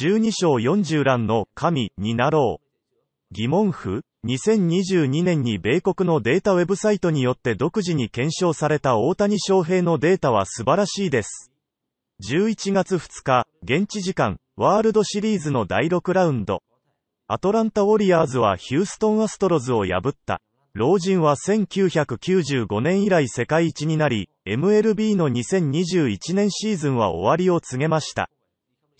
12章40欄の神になろう。疑問符2022年に米国のデータウェブサイトによって独自に検証された大谷翔平のデータは素晴らしいです。11月2日、現地時間、ワールドシリーズの第6ラウンド。アトランタ・ウォリアーズはヒューストン・アストロズを破った。老人は1995年以来世界一になり、MLB の2021年シーズンは終わりを告げました。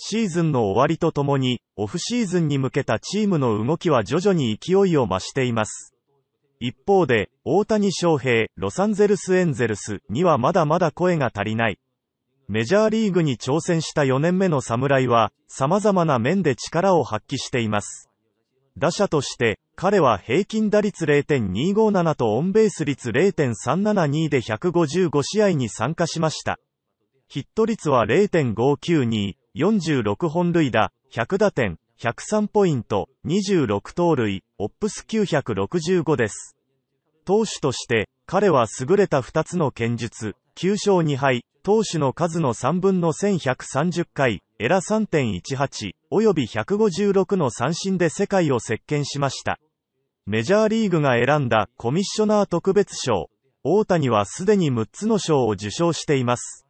シーズンの終わりとともに、オフシーズンに向けたチームの動きは徐々に勢いを増しています。一方で、大谷翔平、ロサンゼルスエンゼルスにはまだまだ声が足りない。メジャーリーグに挑戦した4年目の侍は、様々な面で力を発揮しています。打者として、彼は平均打率0.257とオンベース率0.372で155試合に参加しました。ヒット率は0.592、46本塁打、100打点、103ポイント、26盗塁、オップス965です。投手として、彼は優れた2つの剣術、9勝2敗、投手の数の3分の1130回、エラ3.18、および156の三振で世界を席巻しました。メジャーリーグが選んだコミッショナー特別賞、大谷はすでに6つの賞を受賞しています。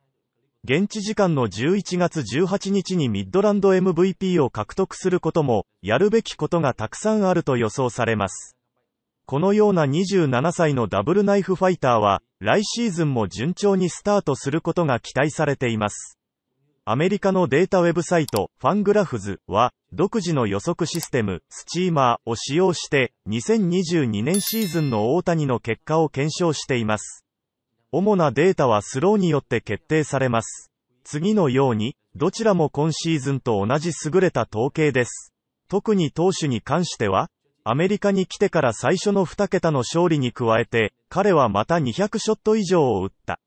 現地時間の11月18日にミッドランド MVP を獲得することも、やるべきことがたくさんあると予想されます。このような27歳のダブルナイフファイターは、来シーズンも順調にスタートすることが期待されています。アメリカのデータウェブサイト、ファングラフズは、独自の予測システム、スチーマーを使用して、2022年シーズンの大谷の結果を検証しています。主なデータはスローによって決定されます。次のように、どちらも今シーズンと同じ優れた統計です。特に投手に関しては、アメリカに来てから最初の2桁の勝利に加えて、彼はまた200ショット以上を打った。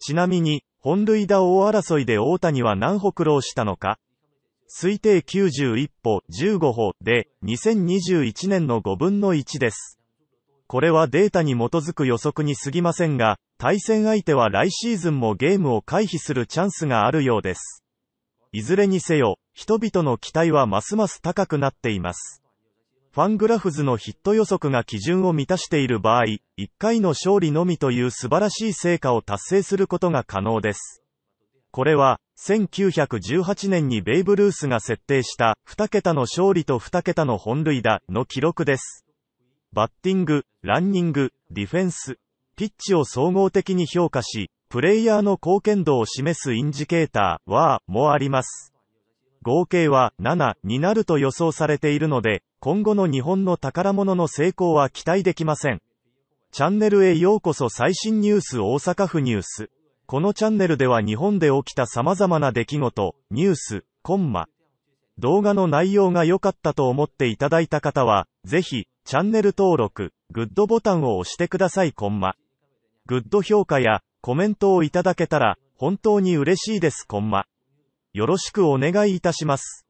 ちなみに、本塁打王争いで大谷は何歩苦労したのか推定91歩、15歩で、2021年の5分の1です。これはデータに基づく予測に過ぎませんが、対戦相手は来シーズンもゲームを回避するチャンスがあるようです。いずれにせよ、人々の期待はますます高くなっています。ファングラフズのヒット予測が基準を満たしている場合、1回の勝利のみという素晴らしい成果を達成することが可能です。これは、1918年にベイブルースが設定した2桁の勝利と2桁の本塁打の記録です。バッティング、ランニング、ディフェンス、ピッチを総合的に評価し、プレイヤーの貢献度を示すインジケーター、はもあります。合計は7になると予想されているので、今後の日本の宝物の成功は期待できません。チャンネルへようこそ最新ニュース大阪府ニュース。このチャンネルでは日本で起きた様々な出来事、ニュース、コンマ。動画の内容が良かったと思っていただいた方は、ぜひ、チャンネル登録、グッドボタンを押してくださいコンマ。グッド評価やコメントをいただけたら、本当に嬉しいです、こんマ。よろしくお願いいたします。